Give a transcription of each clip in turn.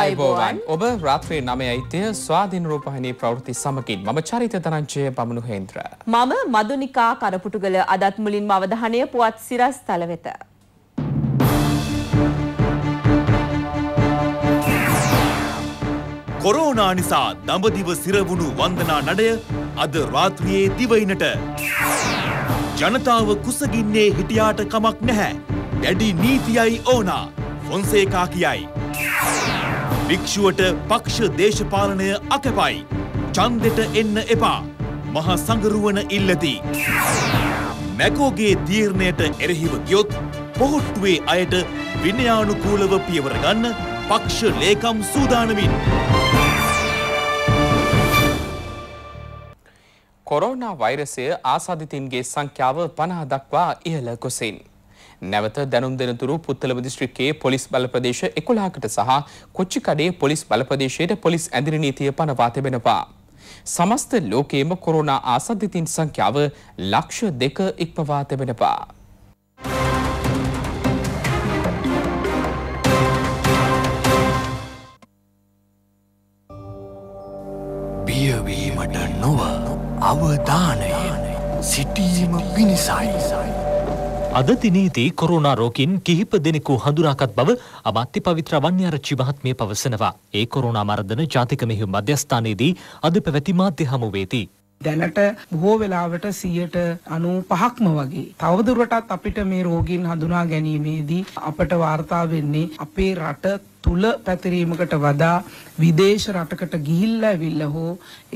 අයිබෝවන් ඔබ රාත්‍රී නමයයිතිය ස්වාධීන රූපහණී ප්‍රවෘති සමකින් මම චරිත තරංචය පමණු හේන්ද්‍ර. මම මදුනිකා කරපුටුගල අදත් මුලින්ම අවධානය පුවත් සිරස් තලවෙත. කොරෝනා නිසා දඹදිව සිරවුණු වන්දනා නඩය අද රාත්‍රියයේ දිවයිනට. ජනතාව කුසගින්නේ හිටියාට කමක් නැහැ. දැඩි නීතියයි ඕනා ෆොන්සේකා කියයි. භික්ෂුවට පක්ෂ දේශපාලනය අකැපයි. චන්දෙට එන්න එපා. මහා සංගරුවන ඉල්ලති. මැකෝගේ තීරණයට එරෙහිව ගියොත් පොහොට්ටුවේ අයට විනයානුකූලව පියවර ගන්න පක්ෂ ලේකම් සූදානමින්. කොරෝනා වෛරසය ආසාධිතින්ගේ සංඛ්‍යාව පනා දක්වා ඉහළ කොසින්. නැවත දැනුම් දෙනතුරු පුත්තලම දිස්ත්‍රික්කයේ පොලිස් බලප්‍රදේශ 11කට සහ කොච්චිකඩේ පොලිස් බලප්‍රදේශයේ පොලිස් ඇඳිරි නීතිය පනවා තිබෙනවා. සමස්ත ලෝකයේම කොරෝනා ආසාදිතින් සංඛ්‍යාව ලක්ෂ දෙක ඉක්මවා තිබෙනවා. බියවීමට නොව අවධානය සිටීම පිණිසයි. අද දිනේදී කොරෝනා රෝගින් කිහිප දෙනෙකු හඳුනාගත් බව අමාත්‍ය පවිත්‍ර වන්‍යාරච්චි මහත්මිය පවසනවා. ඒ කොරෝනා මර්ධන ජාතික මෙහෙයුම් මධ්‍යස්ථානයේදී අද පැවති මාධ්‍ය හමුවේදී දැනට බොහෝ වෙලාවට සියයට අනු පහක්ම වගේ. තවදුරටත් අපිට මේ රෝගීන් හඳුනා ගැනීමේදී අපට වාර්තා වෙන්නේ අපේ රට තුල පැතිරීමකට වඩා විදේශ රටකට ගිහිල්ලා ඇවිල්ලා හෝ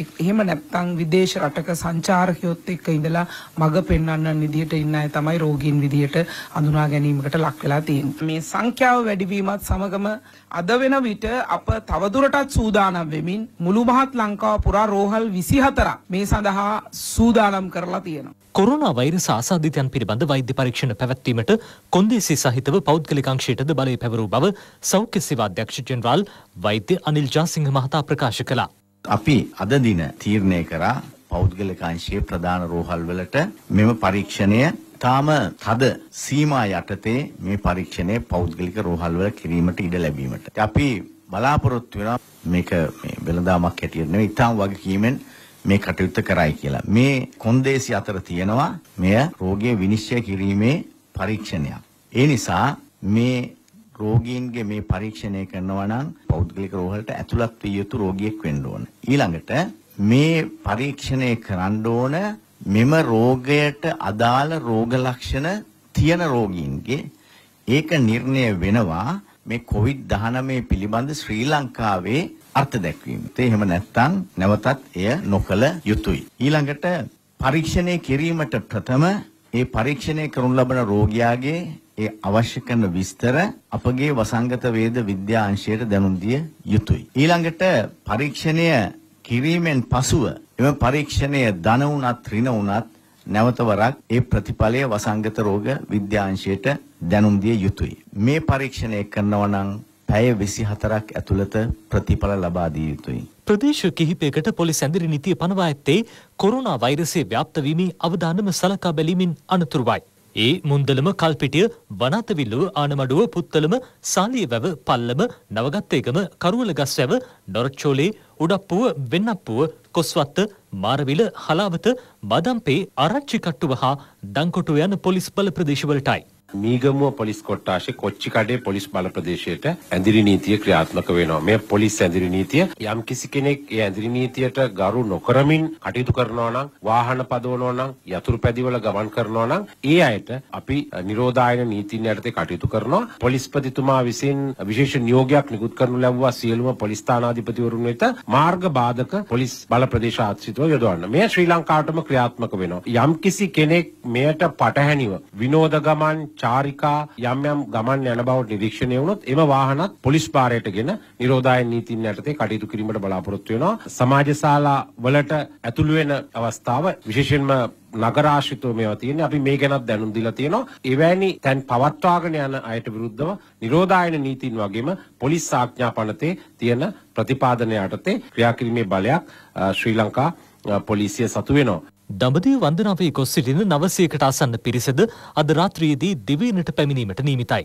එහෙම නැත්නම් විදේශ රටක සංචාරකයොත් එක්ක ඉඳලා මග පෙන්වන්නන් විදිහට ඉන්න අය තමයි රෝගීන් විදිහට හඳුනා ගැනීමකට ලක් වෙලා තියෙන්නේ. මේ සංඛ්‍යාව වැඩිවීමත් සමගම අද වෙන විට අප තවදුරටත් සූදානම් වෙමින් මුළු මහත් ලංකාව පුරා රෝහල් 24ක් මේ සඳහා සූදානම් කරලා තියෙනවා. කොරුණා වෛරස ආසාදිතයන් පිළිබඳ වෛද්‍ය පරීක්ෂණ පැවැත්වීමට කොන්දේසි සහිතව පෞද්ගලිකංශයටද බලය පැවරූ බව සෞඛ්‍ය සේවා අධ්‍යක්ෂ ජෙනරාල් වෛද්‍ය අනිල් ජාසිංහ මහතා ප්‍රකාශ කළා. අපි අද දින තීරණය කරා පෞද්ගලිකංශයේ ප්‍රධාන රෝහල් වලට මෙම පරීක්ෂණය ඉතාම තද සීමා යටතේ මේ පරීක්ෂණය පෞද්ගලික රෝහල් වල කිරීමට ඉඩ ලැබීමට. අපි බලාපොරොත්තු වෙනවා මේක මේ වෙළඳාමක් හැටියට නෙවෙයි ඉතාම වගකීමෙන් මේ කටයුත්ත කරයි කියලා. මේ කොන්දේසි අතර තියෙනවා මෙය රෝගය විනිශ්චය කිරීමේ පරීක්ෂණයක්. ඒ නිසා මේ රෝගීන්ගේ මේ පරීක්ෂණය කරනවා නම් පෞද්ගලික රෝහලට ඇතුළත් විය යුතු රෝගියෙක් වෙන්න ඕන. ඊළඟට මේ පරීක්ෂණය කරන්න ඕන මෙම රෝගයට අදාළ රෝග ලක්ෂණ තියෙන රෝගීන්ගේ ඒක නිර්ණය වෙනවා මේ කොවිඩ් 19 පිළිබඳ ශ්‍රී ලංකාවේ අර්ථ දැක්වීම. ඒ එහෙම නැත්නම් නැවතත් එය නොකළ යුතුයි. ඊළඟට පරීක්ෂණය කිරීමට ප්‍රථම ඒ පරීක්ෂණය කරනු ලබන රෝගියාගේ ඒ අවශ්‍ය කරන විස්තර අපගේ වසංගත වේද විද්‍යා අංශයට දැනුම් දිය යුතුයි. ඊළඟට පරීක්ෂණය කිරීමෙන් පසුව එම පරීක්ෂණය ධන වුණත් ඍණ වුණත් නැවත වරක් ඒ ප්‍රතිඵලය වසංගත රෝග විද්‍යාංශයට දැනුම් දිය යුතුයි. මේ පරීක්ෂණය කරනවා නම් පැය 24ක් ඇතුළත ප්‍රතිඵල ලබා දිය යුතුයි. ප්‍රදේශ කිහිපයකට පොලිස් ඇඳරි නීතිය පනවා ඇත්තේ කොරෝනා වෛරසය ව්‍යාප්ත වීමේ අවදානම සලකා බැලීමෙන් අනතුරුවයි. ඒ මුන්දලම කල්පිටිය වනාතවිල්ලුව ආනමඩුව පුත්තලම සාලියවැව පල්ලම නවගත්තේකම කරුවල ගස් වැව නොරච්චෝලේ උඩප්පුුව වෙන්නප්පුුව කොස්වත්ත මාරවිල හලාවත බදම්පේ අරච්චි කට්ටුව හා දංකොටු යන පොලිස් බල ප්‍රදේශවලටයි. මීගමුව පොලිස් කොට්ටාශේ කොච්චි කඩේ පොලිස් බල ප්‍රදේශයට ඇඳිරි නීතිය ක්‍රියාත්මක වෙනවා. මේ පොලිස් ඇඳිරි නීතිය යම් කිසි කෙනෙක් ඒ ඇඳිරි නීතියට ගරු නොකරමින් කටයුතු කරනවා නම් වාහන පදවනවා නම් යතුරු පැදිවල ගමන් කරනවා නම් ඒ අයට අපි නිරෝධායන නීතින් යටතේ කටයුතු කරනවා. පොලිස්පතිතුමා විසින් විශේෂ නියෝගයක් නිකුත් කරනු ලැබුවා සියලුම පොලිස් ස්ථානාධිපතිවරුන් වෙත මාර්ග බාධක පොලිස් බල ප්‍රදේශ ආශ්‍රිතව යොදවන්න. මේ ශ්‍රී ලංකාවටම ක්‍රියාත්මක වෙනවා. යම් කිසි කෙනෙක් මෙයට පටහැනිව විනෝද ගමන් චාරිකා යම් යම් ගමන් යන බව නිරීක්ෂණය වුණොත් එම වාහනත් පොලිස් භාරයටගෙන නිරෝධායන නීතින් යටතේ කටයුතු කිරීමට බලාපොරොත්තු වෙනවා සමාජ ශාලා වලට ඇතුළු වෙන අවස්ථාව විශේෂයෙන්ම නගරාශිතව මේවා තියෙන්නේ අපි මේ ගැනත් දැනුම් දීලා තියෙනවා එවැනි තැන් පවත්වාගෙන යන අයට විරුද්ධව නිරෝධායන නීතින් වගේම පොලිස් ආඥා පනතේ තියෙන ප්‍රතිපාදන යටතේ ක්‍රියාකිරීමේ බලයක් ශ්‍රී ලංකා පොලිසිය සතු වෙනවා දඹදිව වන්දනාවේ ගොස් සිටින නවසයකට අසන්න පිරිසද අද රාත්‍රියේදී දිවයිනට පැමිණීමට නීමිතයි.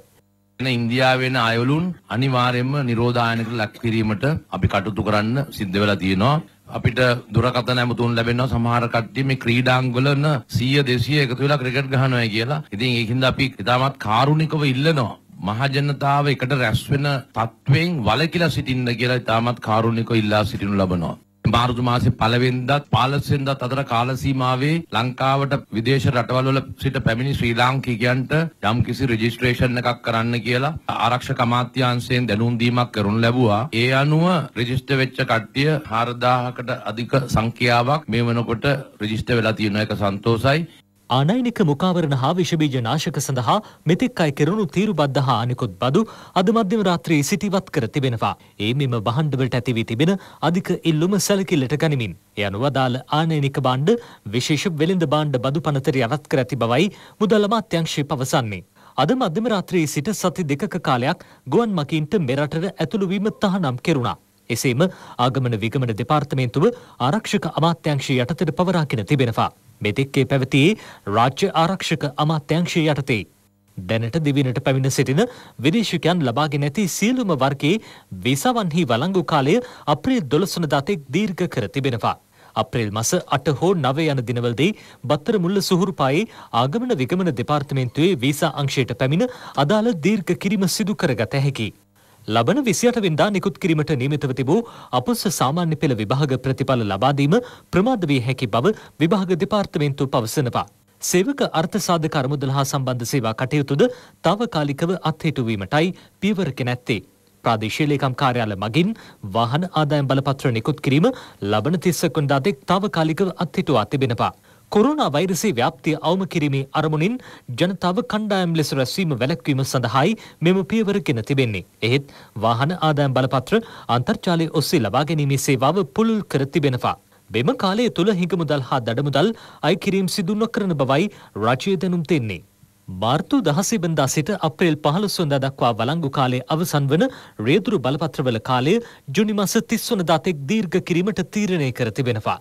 ඉන්දියාවෙන අයවලුන් අනිවාර්යෙන්ම නිරෝධායනකට ලක් කිරීමට අපි කටයුතු කරන්න සිද්ධ වෙලා තියෙනවා. අපිට දුරකථන ඇමතුම් ලැබෙනවා සමහර කට්ටිය මේ ක්‍රීඩාංගවල 100 200 එකතු වෙලා ක්‍රිකට් ගහනවා කියලා. ඉතින් ඒකින්ද අපි ඉතාමත් කාරුණිකව ඉල්ලනවා. මහජනතාව එකට රැස් වෙන තත්වෙන් වලකිලා සිටින්න කියලා ඉතාමත් කාරුණිකව ඉල්ලා සිටිනු ලබනවා. මාර්තු මාසේ පළවෙනිදාත් 15 වෙනිදාත් අතර කාල සීමාවේ ලංකාවට විදේශ රටවල් වල සිට පැමිණි ශ්‍රී ලාංකිකයන්ට යම්කිසි රෙජිස්ට්‍රේෂන් එකක් කරන්න කියලා ආරක්ෂක අමාත්‍යාංශයෙන් දැනුම් දීමක් කරනු ලැබුවා. ඒ අනුව රෙජිස්ටර් වෙච්ච කට්ටිය 4000කට අධික සංඛ්‍යාවක් මේ වෙනකොට රෙජිස්ටර් වෙලා තියෙන එක සන්තෝසයි. ආනයිනික මුකාවරණ හා විෂබීජ නාශක සඳහා මෙතෙක් අය කෙරුණු තීරුබද්ධ හා අනෙකුත් බදු අද මධ්‍යම රාත්‍රී සිටිවත් කර තිබෙනවා. ඒ මෙම බහණ්ඩවලට ඇති වී තිබෙන අධික ඉල්ලුම සැලකිල්ලට ගනිමින්. එය අනුව අදාළ ආනයනික බාණ්ඩ විශේෂ වෙළඳ බාණ්ඩ බදු පනතර යනත් කර ඇති බවයි මුදල් අමාත්‍යංශය පවසන්නේ. අද මධ්‍යම රාත්‍රී සිට සති දෙකක කාලයක් ගුවන් මකින්ට මෙරටට ඇතුළුවීම තහනම් කෙරුණා. එසේම ආගමන විගමන දෙපාර්තමේන්තුව ආරක්ෂක අමාත්‍යංශය යටතට පවරාගෙන තිබෙනවා. මෙතෙක්කේ පැවතියේ රාජ්‍ය ආරක්ෂක අමාත්‍යංශය යටතේ. දැනට දිවිනට පැමිණ සිටින විදේශකයන් ලබාගෙන ඇති සියලුම වර්ගයේ විසවන්හි වලංගු කාලය අප්‍රේල් දොළසුන දතෙක් දීර්ඝ කර තිබෙනවා. අප්‍රේල් මස අට හෝ නවය යන දිනවලදී බත්තර මුල්ල සුහුරුපායේ ආගමන විගමන දෙපාර්තමේන්තුවේ වීසා අංශයට පැමිණ අදාළ දීර්ඝ කිරීම සිදු කරගත හැකි. ලබන විසියට වෙන්දා නිකුත් කිරීමට නියමිතව තිබූ අපොස්ස සාමාන්‍ය පෙළ විභාග ප්‍රතිඵල ලබාදීම ප්‍රමාද වී හැකි බව විභාග දෙපාර්තමේන්තුව පවසනවා. සේවක අර්ථසාධක අරමුදල හා සම්බන්ධ සේවා කටයුතුද තාවකාලිකව අත්හිටුවීමටයි පියවර කෙනැත්තේ. ප්‍රාදේශීය ලේකම් කාර්යාල මගින් වාහන ආදායම් බලපත්‍ර නිකුත් කිරීම ලබන තිස්ස කොන්දාතෙක් තාවකාලිකව අත්හිටුවා තිබෙනවා. කොරුණා වෛරසයේ ව්‍යාප්තිය අවම කිරීමේ අරමුණින් ජනතාව කණ්ඩායම් ලෙස රැස්වීම වැළැක්වීම සඳහායි මෙම පියවරගෙන තිබෙන්නේ. එහෙත් වාහන ආදායම් බලපත්‍ර අන්තර්ජාලය ඔස්සේ ලබා ගැනීමේ සේවාව පුළුල් කර තිබෙනවා. මෙම කාලය තුළ හිඟමුදල් හා දඩමුදල් අයකිරීම් සිදු නොකරන බවයි රජය දැනුම් දෙන්නේ. මාර්තු දහසේ බඳා සිට අප්‍රේල් පහළොස්වඳ දක්වා වලංගු කාලය අවසන් වන රේදුරු බලපත්‍රවල කාලය ජුනි මස තිස්වනදා තෙක් දීර්ඝ කිරීමට තීරණය කර තිබෙනවා.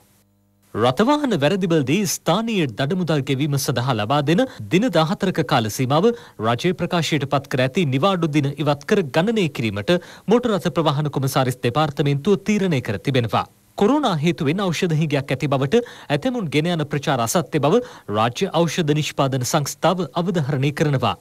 රථවාහන වැරදිවලදී ස්ථානීය දඩමුදල් ගෙවීම සඳහා ලබා දෙන දින 14ක කාල සීමාව රජයේ ප්‍රකාශයට පත් කර ඇති නිවාඩු දින ඉවත් කර ගණනය කිරීමට මෝටර රථ ප්‍රවාහන කොමසාරිස් දෙපාර්තමේන්තුව තීරණය කර තිබෙනවා. කොරෝනා හේතුවෙන් ඖෂධ හිඟයක් ඇති බවට ඇතමුන් ගෙන යන ප්‍රචාර අසත්‍ය බව රාජ්‍ය ඖෂධ නිෂ්පාදන සංස්ථාව අවධාරණය කරනවා.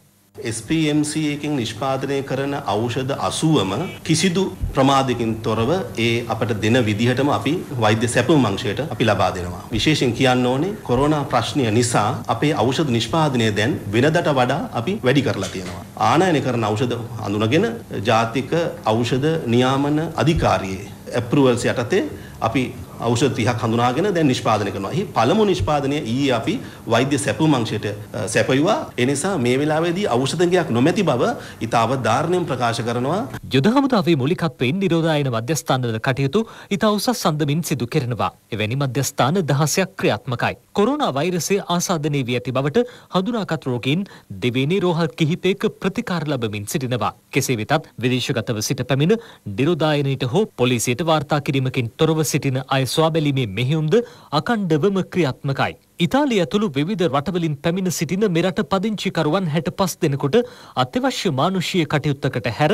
SPMC එකෙන් නිෂ්පාදනය කරන ඖෂධ 80ම කිසිදු ප්‍රමාදකින් තොරව ඒ අපට දෙන විදිහටම අපි වෛද්‍ය සැපයුම් අංශයට අපි ලබා දෙනවා. විශේෂයෙන් කියන්න ඕනේ කොරෝනා ප්‍රශ්නය නිසා අපේ ඖෂධ නිෂ්පාදනය දැන් වෙනදට වඩා අපි වැඩි කරලා තියෙනවා. ආනයන කරන ඖෂධ හඳුනගෙන ජාතික ඖෂධ නියාමන අධිකාරියේ ඇප්‍රූවල්ස් යටතේ අපි ඖෂධ 30ක් හඳුනාගෙන දැන් නිෂ්පාදනය කරනවා. එහි පළමු නිෂ්පාදනය ඊයේ අපි වෛද්‍ය සැපුම් අංශයට සැපයුවා. ඒ නිසා මේ වෙලාවේදී ඖෂධගයක් නොමැති බව ඊට අවධාරණයෙන් ප්‍රකාශ කරනවා. යුද හමුදාවේ මූලිකත්වයෙන් නිරෝධායන මධ්‍යස්ථානවල කටයුතු ඊට උසස් සම්දමින් සිදු කරනවා. එවැනි මධ්‍යස්ථාන දහසයක් ක්‍රියාත්මකයි. කොරෝනා වෛරසය ආසාදනය වී ඇති බවට හඳුනාගත් රෝගීන් දෙවෙනි රෝහල් කිහිපයක ප්‍රතිකාර ලබමින් සිටිනවා. කෙසේ වෙතත් විදේශගතව සිට පැමිණ නිරෝධායනයට හෝ පොලිසියට වාර්තා කිරීමකින් තොරව සිටින අය ස්වාබැලීමේ මෙහිුම්ද අකණ්ඩවම ක්‍රියාත්මකයි. ඉතාලිය ඇතුළු විධ රටවලින් පැමිණ සිටින මෙරට පදිංචිකරුවන් හැට පස් දෙනකොට අත්‍යවශ්‍ය මානුෂය කටයුත්තකට හැර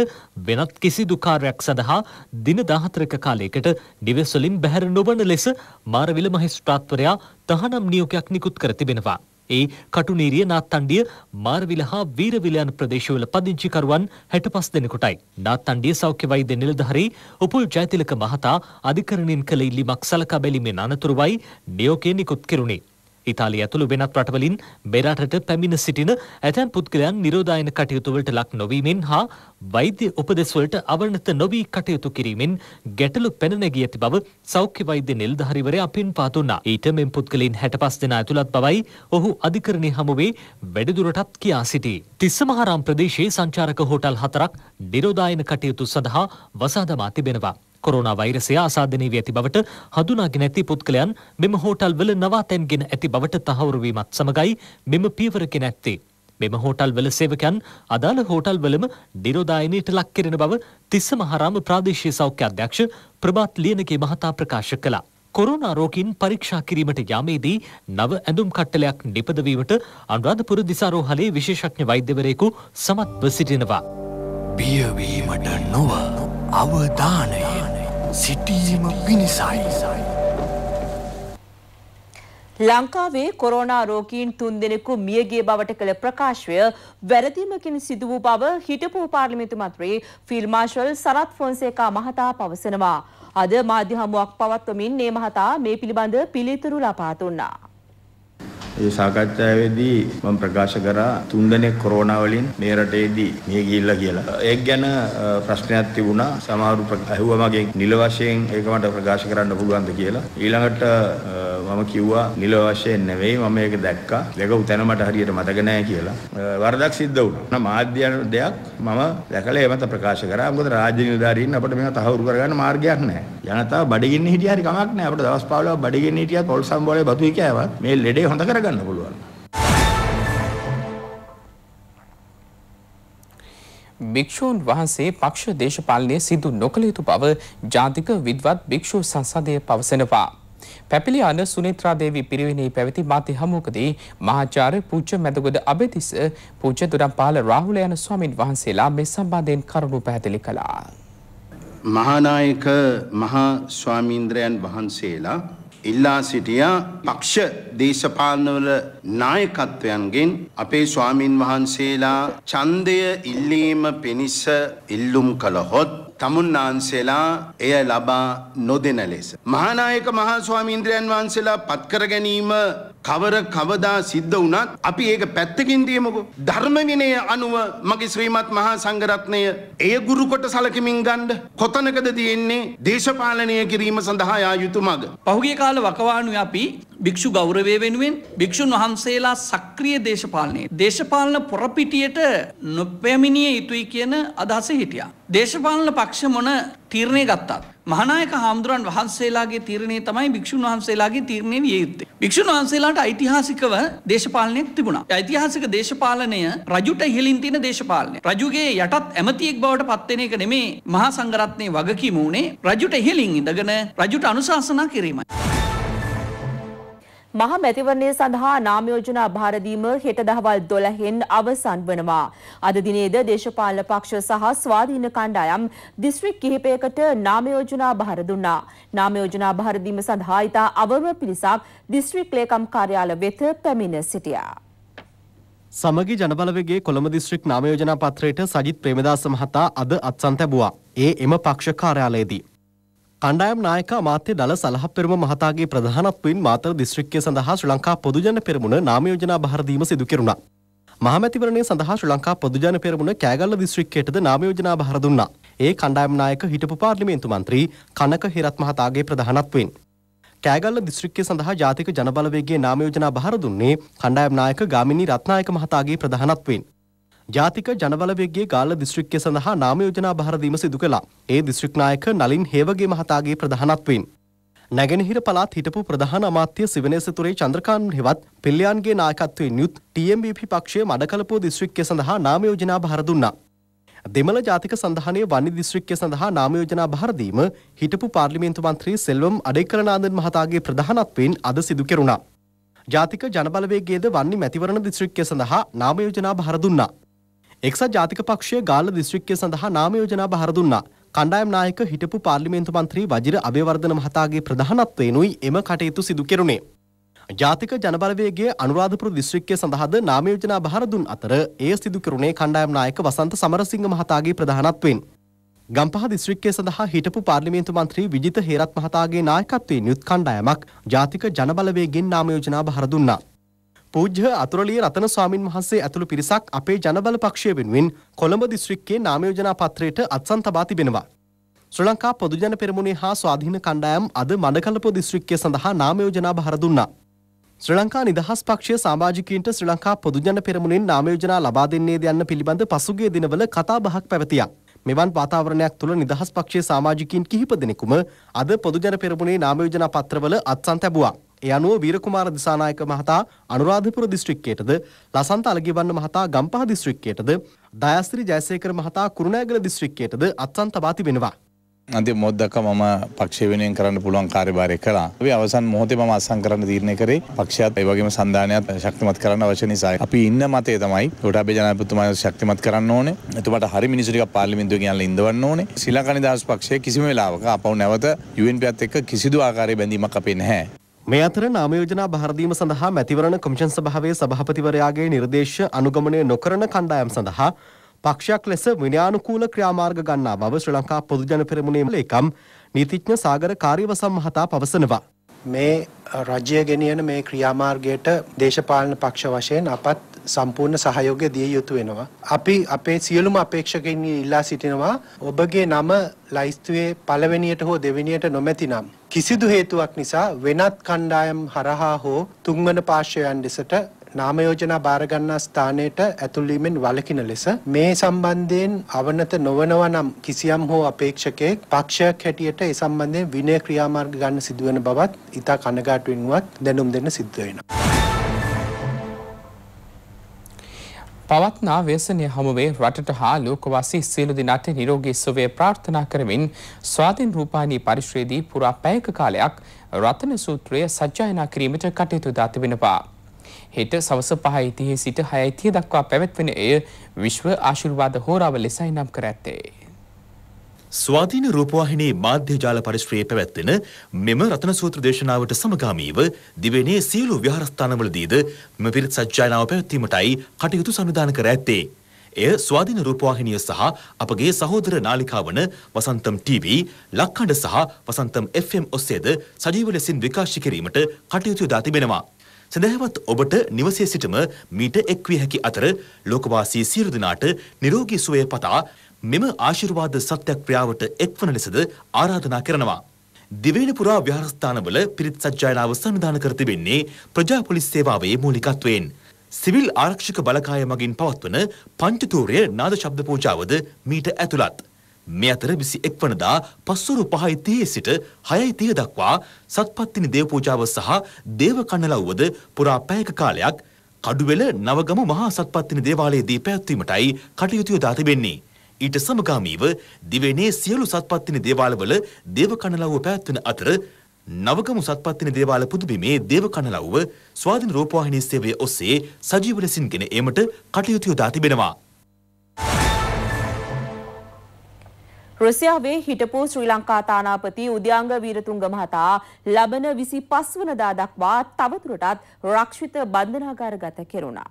වෙනත් කිසිදු කාර්යක් සඳහා දින දාහතරක කාලයකට නිවෙස්වලින් බැහැර නොවන ලෙස මාරවිල මහිස්ත්‍රාත්වරයා තහනම් නියෝගයක් නිකුත් කර තිබෙනවා. ඒ කටුනීරිය නාත්තණ්ඩිය මාර්විල හා වීරවිලයන් ප්‍රදේශවල පදිංචිකරුවන් හැට පස් දෙනෙකුටයි. නාත්තණ්ඩිය සෞඛ්‍ය වෛද්‍ය නිලධහරි උපුල් ජයතිලක මහතා අධිකරණින් කළ ඉල්ලිමක් සලකා බැලීමෙන් අනතුරුවයි නියෝකය නිකුත් කෙරුණේ. ඉතාලිය ඇතුළු වෙනත් රටවලින් මෙරටට පැමිණ සිටින ඇතැම් පුද්ගලයන් නිරෝධායන කටයුතුවලට ලක් නොවීමෙන් හා වෛද්‍ය උපදෙස්වලට අවනත නොවී කටයුතු කිරීමෙන් ගැටලු පැනනැගී ඇති බව සෞඛ්‍ය වෛද්‍ය නිල්ධහරිවරයා පින් පාතුන්නා. ඊට මෙම පුද්ගලින් හැට පස් දෙනා ඇතුළත් බවයි ඔහු අධිකරණය හමුවේ වැඩිදුරටත් කියා සිටී. තිස්සමහාරම් ප්‍රදේශයේ සංචාරක හෝටල් හතරක් නිරෝධායන කටයුතු සඳහා වසාදමා තිබෙනවා. කොරෝනා වෛරසය ආසාදනය වී ඇති බවට හඳුනාගෙන ඇති පුද්ගලයන් මෙම හෝටල්වල නවාතැන්ගෙන ඇති බවට තහවුරු වීමත් සමගයි මෙම පියවරගෙන ඇත්තේ. මෙම හෝටල්වල සේවකයන් අදාළ හෝටල්වලම නිරෝධායනයට ලක් කෙරෙන බව තිස්ස මහාරාම ප්‍රාදේශීය සෞඛ්‍ය අධ්‍යක්ෂ ප්‍රභාත් ලියනගේ මහතා ප්‍රකාශ කළා. කොරෝනා රෝගීන් පරීක්ෂා කිරීමට යාමේදී නව ඇඳුම් කට්ටලයක් නිපදවීමට අනුරාධපුර දිසාරෝහලේ විශේෂඥ වෛද්‍යවරයෙකු සමත්ව සිටිනවා. බියවීමට නොව අවධානය සිටීම පිණිසයි. ලංකාවේ කොරෝනා රෝගීන් තුන් දෙනෙකු මියගේ බවට කළ ප්‍රකාශය වැරදීමකින් සිදු වූ බව හිටපු පාර්ලිමේන්තු මන්ත්‍රී ෆීල්ඩ් මාර්ෂල් සරත් ෆොන්සේකා මහතා පවසනවා. අද මාධ්‍ය හමුවක් පවත්වමින් මේ මහතා මේ පිළිබඳ පිළිතුරු ලබා දුන්නා. ඒ සාකච්ඡාවේදී මම ප්‍රකාශ කරා තුන්දෙනෙක් කොරෝනා වලින් මේ රටේදී මිය ගිහිල්ලා කියලා. ඒක ගැන ප්‍රශ්නයක් තිබුණා. සමහරු ඇහුවා මගෙන් නිල වශයෙන් ඒක මට ප්‍රකාශ කරන්න පුළුවන්ද කියලා. ඊළඟට මම කිව්වා නිල වශයෙන් නෙවෙයි මම මේක දැක්කා. දැක උතන මට හරියට මතක නැහැ කියලා. වරදක් සිද්ධ වුණා. මාධ්‍ය දෙයක් මම දැකලා ඒ මත ප්‍රකාශ කරා. මොකද රාජ්‍ය නිලධාරීන් අපිට මේක තහවුරු කරගන්න මාර්ගයක් නැහැ. ජනතාව බඩගින්නේ හිටිය හරි කමක් නැහැ. අපිට දවස් 15ක් බඩගින්නේ හිටියත් පොල් සම්බෝලේ බතුයි කෑවත් මේ ලෙඩේ හොඳ කරගන්න පුළුවන්. භික්‍ෂූන් වහන්සේ පක්ෂ දේශපාලනය සිදු නොකළ යුතු බව ජාතික විද්වත් භික්‍ෂූ සංසදය පවසනවා. පැපිලි අන සුනේත්‍රා දේවී පිරිවෙනෙහි පැවති මාතේ හමුවකදී මහාචාර්ය පූජ්‍ය මැදගොඩ අබේතිස පූජ්‍ය දුරම්පාල රාහුල යන ස්වාමින් වහන්සේලා මේ සම්බන්ධයෙන් කරුණු පැහැදිලි කළා. මහානායක මහා ස්වාමීන්ද්‍රයන් වහන්සේලා ඉල්ලා සිටියා පක්ෂ දේශපාලනවල නායකත්වයන්ගෙන් අපේ ස්වාමින් වහන්සේලා ඡන්දය ඉල්ලීම පිණිස ඉල්ලුම් කළහොත් තමුන්නාන්සේලා එය ලබා නොදෙන ලෙස. මහානායක මහා ස්වාමීන්ද්‍රයන් වහන්සේලා පත්කර ගැනීම කවර කවදා සිද්ධ වුණත් අපි ඒක පැත්තකින් තියමුකෝ. ධර්ම විනය අනුව මගේ ශ්‍රීමත් මහා සංඝරත්නය එය ගුරු කොට සැලකමින් ගන්න කොතනකද තියෙන්නේ දේශපාලනය කිරීම සඳහා යා යුතු මඟ. පහුගිය කාල වකවානුවේ අපි භික්ෂු ගෞරවය වෙනුවෙන් භික්ෂුන් වහන්සේලා සක්‍රීය දේශපාලනයේ දේශපාලන පොරපිටියට නොපැමිණිය යුතුයි කියන අදහස හිටියා. දේශපාලන පක්ෂ මොන තීරණය ගත්තාත්. මහනායක හාමුදුරන් වහන්සේලාගේ තීරණය තමයි භික්ෂූන් වහන්සේලාගේ තීරණය විය යුත්තේ. භික්ෂූන් වහන්සේලාට ඓතිහාසිකව දේශපාලනයක් තිබුණා. ඓතිහාසික දේශපාලනය රජුට ඉහලින් තියෙන දේශපාලනය. රජුගේ යටත් ඇමතියෙක් බවට පත් වෙන එක නෙමේ මහා සංඝරත්නයේ වගකීම උනේ රජුට ඉහලින් ඉඳගෙන රජුට අනුශාසනා කිරීමයි. මහා මැතිවරණය සඳහා නාමයෝජනා භාරදීම හෙට දහවල් 12න් අවසන් වෙනවා. අද දිනේද දේශපාලන පක්ෂ සහ ස්වාධීන කණ්ඩායම් දිස්ත්‍රික් කිහිපයකට නාමයෝජනා භාර දුන්නා. නාමයෝජනා භාරදීම සඳහා ඉතා අවම පිරිසක් දිස්ත්‍රික් ලේකම් කාර්යාල වෙත පැමිණ සිටියා. සමගි ජනබලවගේ කොළඹ දිස්ත්‍රික් නාමයෝජනා පත්‍රයට සජිත් ප්‍රේමදාස මහතා අද අත්සන් තැබුවා. ඒ එම පක්ෂ කාර්යාලයේදී කණ්ඩායම් නායක අමාත්‍ය දළ සලහ පෙරම මහතාගේ ප්‍රධානත්වයෙන් මාතර දිස්ත්‍රික්කය සඳහා ශ්‍රී ලංකා පොදුජන පෙරමුණ නාම යෝජනා බහර දීම සිදු කෙරුණා. මහමැතිවරණය සඳහා ශ්‍රී ලංකා පොදුජන පෙරමුණ කෑගල්ල දිස්ත්‍රික්කයටද නාම යෝජනා බහර දුන්නා. ඒ කණ්ඩායම් නායක හිටපු පාර්ලිමේන්තු මන්ත්‍රී කනක හිරත් මහතාගේ ප්‍රධානත්වයෙන්. කෑගල්ල දිස්ත්‍රික්කය සඳහා ජාතික ජනබලවේගයේ නාම යෝජනා බහර දුන්නේ කණ්ඩායම් නායක ගාමිණී රත්නායක මහතාගේ ප්‍රධානත්වයෙන්. ජාතික ජනවලවේගේ ගාල්ල දිස්ත්‍රික්කය සඳහා නාම යෝජනා භාරදීම සිදු කළා. ඒ දිස්ත්‍රික් නායක නලින් හේවගේ මහතාගේ ප්‍රධානත්වයෙන්. නැගෙනහිර පළාත් හිටපු ප්‍රධාන අමාත්‍ය සිවනේසතුරේ චන්ද්‍රකාන්ත හෙවත් පිල්ලයන්ගේ නායකත්වයෙන් යුත් TMBP පක්ෂය මඩකලපුව දිස්ත්‍රික්කය සඳහා නාම යෝජනා භාර දුන්නා. දෙමළ ජාතික සඳහනයේ වනි දිස්ත්‍රික්කය සඳහා නාම යෝජනා භාරදීම හිටපු පාර්ලිමේන්තු මන්ත්‍රී සෙල්වම් අඩේකරනාන්දන් මහතාගේ ප්‍රධානත්වයෙන් අද සිදු කෙරුණා. ජාතික ජනබලවේගයේද වන්නේ මැතිවරණ දිස්ත්‍රික්කය සඳහා නාම යෝජනා භාර දුන්නා. එක්සත් ජාතික පක්ෂය ගාල්ල දිස්ත්‍රික්කය සඳහා නාමයෝජනා බහර දුන්නා. කණ්ඩායම් නායක හිටපු පාර්ලිමේන්තු මන්ත්‍රී වජිර අබේවර්ධන මහතාගේ ප්‍රධානත්වයෙනුයි එම කටයුතු සිදු කෙරුණේ. ජාතික ජනබලවේගේ අනුරාධපුර දිස්ත්‍රික්කය සඳහාද නාමයෝජනා බහර දුන් අතර ඒ සිදු කෙරුණේ කණ්ඩායම් නායක වසන්ත සමරසිංහ මහතාගේ ප්‍රධානත්වයෙන්. ගම්පහ දිස්ත්‍රික්කය සඳහා හිටපු පාර්ලිමේන්තු මන්ත්‍රී විජිත හේරත් මහතාගේ නායකත්වයෙන් යුත් කණ්ඩායමක් ජාතික ජනබලවේගෙන් නාමයෝජනා බහර දුන්නා. පූජ්‍ය අතුරලිය රතන ස්වාමින් වහන්සේ ඇතුළු පිරිසක් අපේ ජනබල පක්ෂය වෙනුවෙන් කොළඹ දිස්ත්‍රික්කයේ නාමයෝජනා පත්‍රයට අත්සන් තබා තිබෙනවා. ශ්‍ර ලංකා පොදුජන පෙරමුණේ හා ස්වාධීන කණ්ඩායම් අද මඩකලපො දිස්ත්‍රික්කය සඳහා නාමයෝජනා භාර දුන්නා. ශ්‍ර ලංකා නිදහස් පක්ෂය සමාජිකීන්ට ශ්‍ර ලංකා පොදුජන පෙරමුණෙන් නාමයෝජනා ලබා දෙන්නේද යන්න පිළිබඳ පසුගිය දිනවල කතා බහක් පැවතියා. මෙවන් වාතාවරණයක් තුළ නිදහස් පක්ෂයේ සමාජිකීන් කිහිප දෙනෙකුම අද පොදුජන පෙරමුණේ නාමයෝජනා පත්‍රවල අත්සන් තැබුවා. ඒ අනුව වීරකුමාර දිසානායක මහතා අනුරාධපුර දිස්ත්‍රික්කයටද ලසන්ත අලගිවන්න මහතා ගම්පහ දිස්ත්‍රික්කයටද දයාස්ත්‍රී ජයසේකර මහතා කුරුණෑගල දිස්ත්‍රික්කයටද අත්සන් තබා තිබෙනවා. අන්ති මොද්දක මම පක්ෂ වෙනෙන් කරන්න පුළුවන් කාර්යභාරය කළා. අපි අවසන් මොහොතේ මම අත්සන් කරන්න තීරණය කරේ පක්ෂයත් ඒ වගේම සංධානයත් ශක්තිමත් කරන්න අවශ්‍ය නිසා. අපි ඉන්න මතය තමයි ගොඩාබේ ජනාධිපතිතුමා ශක්තිමත් කරන්න ඕනේ. එතකොට හරි මිනිස්සු ටික පාර්ලිමේන්තුවේ ගෙනල්ලා ඉඳවන්න ඕනේ. ශ්‍රී ලංකා නිදහස් පක්ෂයේ කිසිම වෙලාවක අපව නැවත UNP-ත් එක්ක කිසිදු ආකාරයේ බැඳීමක් අපේ නැහැ. මේ අතර නාම යෝජනා බහර දීම සඳහා මැතිවරණ කොමිෂන් සභාවේ සභාපතිවරයාගේ නිර්දේශ අනුගමනය නොකරන කණ්ඩායම් සඳහා පක්ෂයක් ලෙස විනයානුකූල ක්‍රියාමාර්ග ගන්නා බව ශ්‍රී ලංකා පොදුජන පෙරමුණේ ලේකම් නීතිඥ සාගර කාර්යවසම් මහතා පවසනවා. මේ රජය ගෙනියන මේ ක්‍රියාමාර්ගයට දේශපාලන පක්ෂ වශයෙන් අපත් සම්පූර්ණ සහයෝගය දිය යුතු වෙනවා. අපි අපේ සියලුම අපේක්ෂකයින්ගේ ඉල්ලා සිටිනවා ඔබගේ නම ලයිස්තුවේ පළවෙනියට හෝ දෙවෙනියට නොමැතිනම්. කිසිදු හේතුවක් නිසා වෙනත් කණ්ඩායම් හරහා හෝ තුන්වන පාර්ශවයන් දෙසට නාමයෝජනා භාරගන්නා ස්ථානයට ඇතුල්වීමෙන් වලකින ලෙස මේ සම්බන්ධයෙන් අවනත නොවනවා නම් කිසියම් හෝ අපේක්ෂකයෙක් පක්ෂයක් හැටියට ඒ සම්බන්ධයෙන් විනය ක්‍රියාමාර්ග ගන්න සිදුවන බවත් ඉතා කනගාටුවෙන්වත් දැනුම් දෙන්න සිද්ධ වෙනවා. පවත්නා ව්‍යසනය හමුවේ රටට හා ලෝකවාසී සියලු දෙනාට නිරෝගී සුවය ප්‍රාර්ථනා කරමින් ස්වාධීන් රූපානී පරිශ්‍රයේදී පුරා පැයක කාලයක් රතන සූත්‍රය සජ්ජායනා කිරීමට කටයුතු දා තිබෙනවා. හෙට සවස 5:30 සිට 6:30 දක්වා පැවැත්වෙන එය විශ්ව ආශිර්වාද හෝරාව ලෙසයි නම් කර ඇත්තේ. ස්වාධීන රූපවාහිනී මාධ්‍ය ජාල පරිශ්‍රයේ පැවැත්වෙන මෙම රතන සූත්‍ර දේශනාවට සමගාමීව දිවෙනේ සියලු විහාරස්ථානවලදීද මෙම පිරිත් සජ්ජායනාව පැවැත්වීමටයි කටයුතු සංවිධාන කර ඇත්තේ. එය ස්වාධීන රූපවාහිනිය සහ අපගේ සහෝදර නාලිකාවන වසන්තම් TV, ලක්කඩ සහ වසන්තම් FM ඔස්සේද සජීව ලෙසින් විකාශය කිරීමට කටයුතු යොදා තිබෙනවා. සැදැහැවත් ඔබට නිවසේ සිටම මීට එක්විය හැකි අතර ලෝකවාසී සියලු දෙනාට නිරෝගී සුවය පතා මෙම ආශිර්වාද සත්‍යක්‍රියාවට එක්වන ලෙසද ආරාධනා කරනවා. දිවයින පුරා විහාරස්ථානවල පිරිත් සජ්ජායනාව සංවිධාන කර තිබෙන්නේ ප්‍රජාපොලිස් සේවාවේ මූලිකත්වයෙන්. සිවිල් ආරක්ෂක බලකාය මගින් පවත්වන පංචතූරය නාද ශබ්ද පූජාවද මීට ඇතුළත්. මේ අතර විසි එක් වනදා පස්සුරු පහයි තියේ සිට හයයි තිය දක්වා සත්පත්තිනි දේව පූජාව සහ දේව කන්නලව්වද පුරා පැයක කාලයක් කඩුවෙල නවගම මහා සත්පත්තිනි දේවාලයේදී පැවැත්වීමටයි කටයුතු යොදා තිබෙන්නේ. ඊට සමගාමීව දිවයිනේ සියලු සත්පත්තිනි දේවාලවල දේව කණලව්ව පැවැත්වෙන අතර නවගම සත්පත්තිනි දේවාල පුදුබිමේ දේව කණලව්ව ස්වාධීන රූපවාහිනී සේවය ඔස්සේ සජීව ලෙසින් ගෙන ඒමට කටයුතු යොදා තිබෙනවා. රුසියාවේ හිටපු ශ්‍රී ලංකා තානාපති උද්‍යංග වීරතුංග මහතා ලබන 25 වනදා දක්වා තවදුරටත් රක්ෂිත බන්ධනාගාරගත කෙරුණා.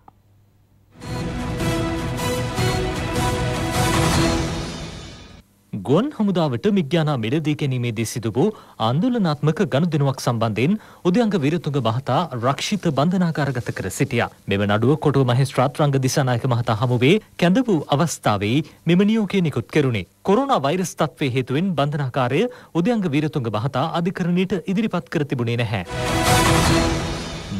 ගොන් හමුදාවට මිග්‍යානා මිලදී ගැනීමේදී සිදු වූ ආන්දෝලනාත්මක ගනුදෙනුවක් සම්බන්ධයෙන් උදයන්ග විරතුංග මහතා රක්ෂිත බන්ධනාගාරගත කර සිටියා. මෙම නඩුව කොටුව මහේස්ත්‍රාත් රංග දිසානායක මහතා හමුවේ කැඳ වූ අවස්ථාවේ මෙම නියෝගය නිකුත් කෙරුණේ. කොරෝනා වෛරස් තත්ත්වය හේතුවෙන් බන්ධනාකාරය උදයන්ග විරතුංග මහතා අධිකරණයට ඉදිරිපත් කර තිබුණේ නැහැ.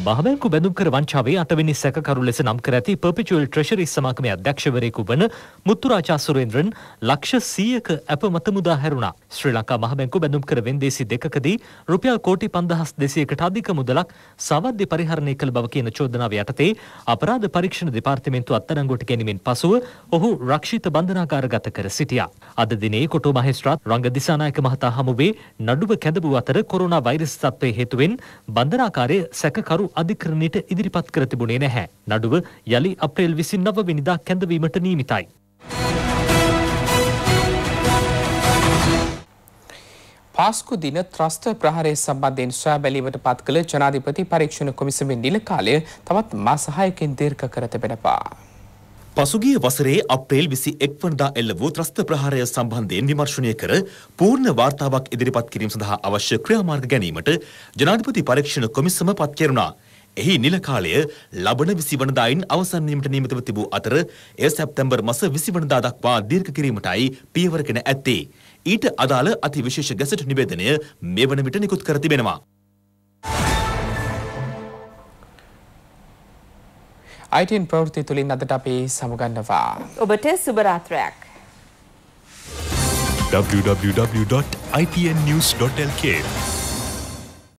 මහමැංකු බැඳුම්කර වංචාවේ අටවෙනි සැකකරු ලෙස නම් කර ඇති පර්පිචුවල් ට්‍රෙෂරි සමාගමේ අධ්‍යක්ෂවරයෙකු වන මුත්තුරාචා සුරේන්ද්‍රන් ලක්ෂ සීයක ඇප මත මුදා හැරුණා. ශ්‍රී ලංකා මහමැංකු බැඳුම්කර වෙන්දේසි දෙකකදී රුපියල් කෝටි පන්දහස් දෙසයකට අධික මුදලක් සවද්‍ය පරිහරණය කළ බව කියන චෝදනාව යටතේ අපරාධ පරීක්ෂණ දෙපාර්තමේන්තු අත්අඩංගුවට ගැනීමෙන් පසුව ඔහු රක්ෂිත බන්ධනාගාරගත කර සිටියා. අද දිනේ කොටෝ මහේස්ත්‍රාත් රංග දිසානායක මහතා හමුවේ නඩුව කැඳවූ අතර කොරෝනා වෛරස් තත්ත්වය හේතුවෙන් බන්ධනාකාරය සැකකරු අධිකරණයට ඉදිරිපත් කර තිබුණේ නැහැ. නඩුව යළි අප්‍රේල් 29 වෙනිදා කැඳවීමට නියමිතයි. පාස්කු දින ත්‍රස්ත ප්‍රහාරය සම්බන්ධයෙන් සොයාබැලීමට පත් කළ ජනාධිපති පරීක්ෂණ කොමිසමෙන් නිල කාලය තවත් මාස 6කින් දීර්ඝ කර තිබෙනවා. පසුගිය වසරේ අප්‍රේල් 21 වනදා එල්ල වූ ත්‍රස්ත ප්‍රහාරය සම්බන්ධයෙන් විමර්ශනය කර පූර්ණ වාර්තාවක් ඉදිරිපත් කිරීම සඳහා අවශ්‍ය ක්‍රියාමාර්ග ගැනීමට ජනාධිපති පරීක්ෂණ කොමිසම පත් කෙරුණා. එහි නිල කාලය ලබන 20 වනදායින් අවසන් වීමට නියමිතව තිබූ අතර එය සැප්තැම්බර් මස 20 වනදා දක්වා දීර්ඝ කිරීමටයි පියවරගෙන ඇත්තේ. ඊට අදාළ අතිවිශේෂ ගැසට් නිවේදනය මෙවන විට නිකුත් කර තිබෙනවා. අයිටන් ප්‍රවෘති තුළින් අදට අපි සමුගන්නවා. ඔබට සුබරාත්‍රයක්. www.itnnews.lk